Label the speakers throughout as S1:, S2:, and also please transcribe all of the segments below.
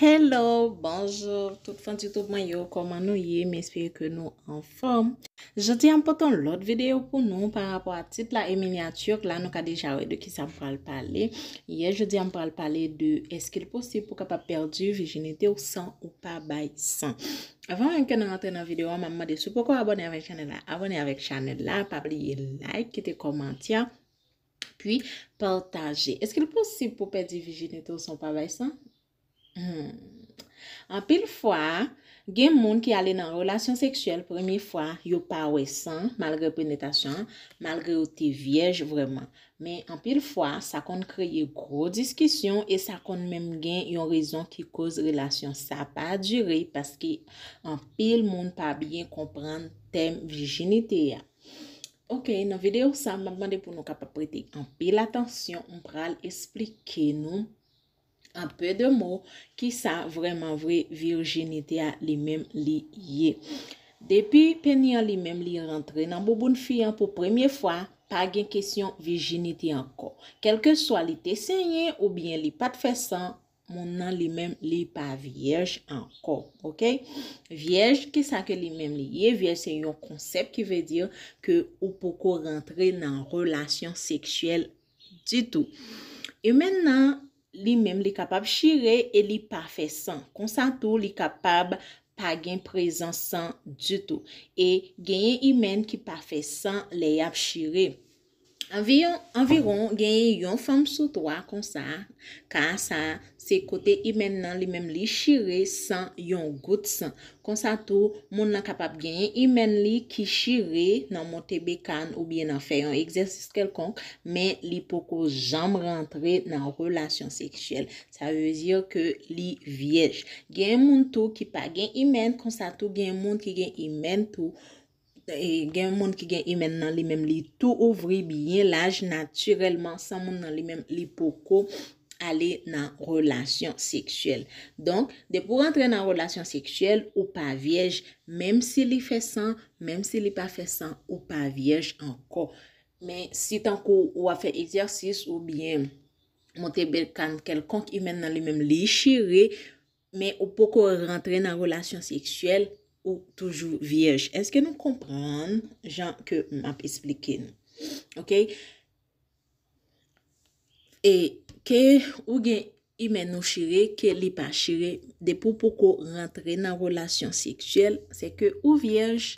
S1: Hello, bonjour, tout le fond du tout le maillot, comment nous y est, mais espérons que nous en forme. Je tiens pourtant l'autre vidéo pour nous par rapport à titre là et miniature, là nous a déjà eu de qui ça me parle parler. Hier je tiens me parle parler de est-ce qu'il est possible pour qu'il n'y ait pas perdu virginité ou sans ou pas baille sans. Avant que nous rentrions dans la vidéo, on m'a demandé si pourquoi abonner avec chanel là, abonner avec chanel là, pas plier like, quitter commentaire, puis partager. Est-ce qu'il est possible pour perdre virginité ou sans ou pas baille sans? An pil fwa, gen moun ki ale nan relasyon seksyel, premi fwa, yo pa wè san, malre prenetasyon, malre ou te viej vreman. Men an pil fwa, sa kon kreye gro diskisyon, e sa kon menm gen yon rezon ki koz relasyon. Sa pa adjiri, paski an pil moun pa bie kompran tem vijinite ya. Ok, nan videyo sa, magmande pou nou kapapreti. An pil atensyon, mpral esplike nou. An pe de mou ki sa vreman vre virginity a li men li ye. Depi peni an li men li rentre nan boboun fiyan pou premiye fwa, pa gen kesyon virginity anko. Kelke swa li tesenye ou bien li pat fesan, moun nan li men li pa viej anko. Viej ki sa ke li men li ye. Viej se yon konsep ki ve dir ke ou poko rentre nan relasyon seksyel di tou. E men nan... Li men li kapab shire e li pafe san. Konsantou li kapab pa gen prezen san du tou. E genye imen ki pafe san le yap shire. Anviron genye yon fam sou dwa konsa kan sa se kote imen nan li men li shire san yon gout san. Konsa tou moun nan kapap genye imen li ki shire nan monte bekan ou bien nan fè yon egzersis kelkon men li poko jam rentre nan relasyon seksyel. Sa veziyo ke li viej. Genye moun tou ki pa genye imen konsa tou genye moun ki genye imen tou E gen moun ki gen imen nan li men li tou ouvri biyen laj, natyrelman san moun nan li men li poko ale nan relasyon seksyel. Donk, de pou rentre nan relasyon seksyel ou pa viej, menm si li fe san, menm si li pa fe san ou pa viej anko. Men si tankou ou a fe egzersis ou bien monte bel kan kelkonk imen nan li men li chire, men ou poko rentre nan relasyon seksyel, Ou toujou viej? Eske nou kompran jan ke map esplikin? Ok? E ke ou gen imen nou shire, ke li pa shire, depo poko rentre nan relasyon seksyel, se ke ou viej,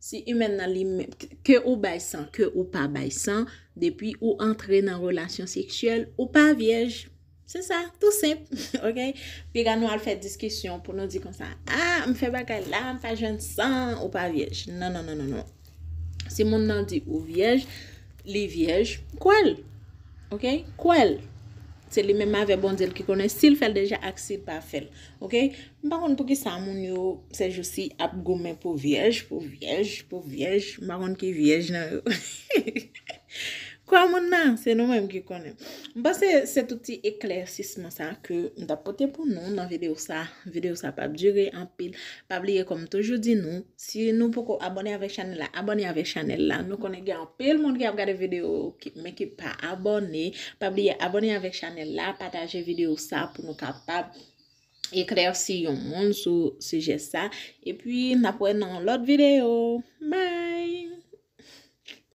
S1: se imen nan li men, ke ou bay san, ke ou pa bay san, depi ou rentre nan relasyon seksyel, ou pa viej. Se sa, tou sep, ok? Pi gwa nou al fè diskisyon pou nou di kon sa, a, ah, m fè bagay la, m pa jen san, ou pa viej. Non, non, non, non, non. Se moun nan di ou viej, li viej, kouel. Ok? Kouel. Se li mè m avè bondel ki konen, sil fel deja ak sil pa fel. Ok? M bakon pou ki sa moun yo, se josi ap gome pou viej, pou viej, pou viej, m bakon ki viej nan yo. Kouel moun nan, se nou mèm ki konen. Mba se se touti ekler si seman sa ke mta pote pou nou nan video sa. Video sa pa djure an pil. Pa bliye kom toujou di nou. Si nou pou kon abone avèk chanel la, abone avèk chanel la. Nou kon e gen an pil moun ki ap gade video me ki pa abone. Pa bliye abone avèk chanel la, pataje video sa pou nou kapap ekler si yon moun sou seje sa. E pi mna pou en nan lòt video. Bye!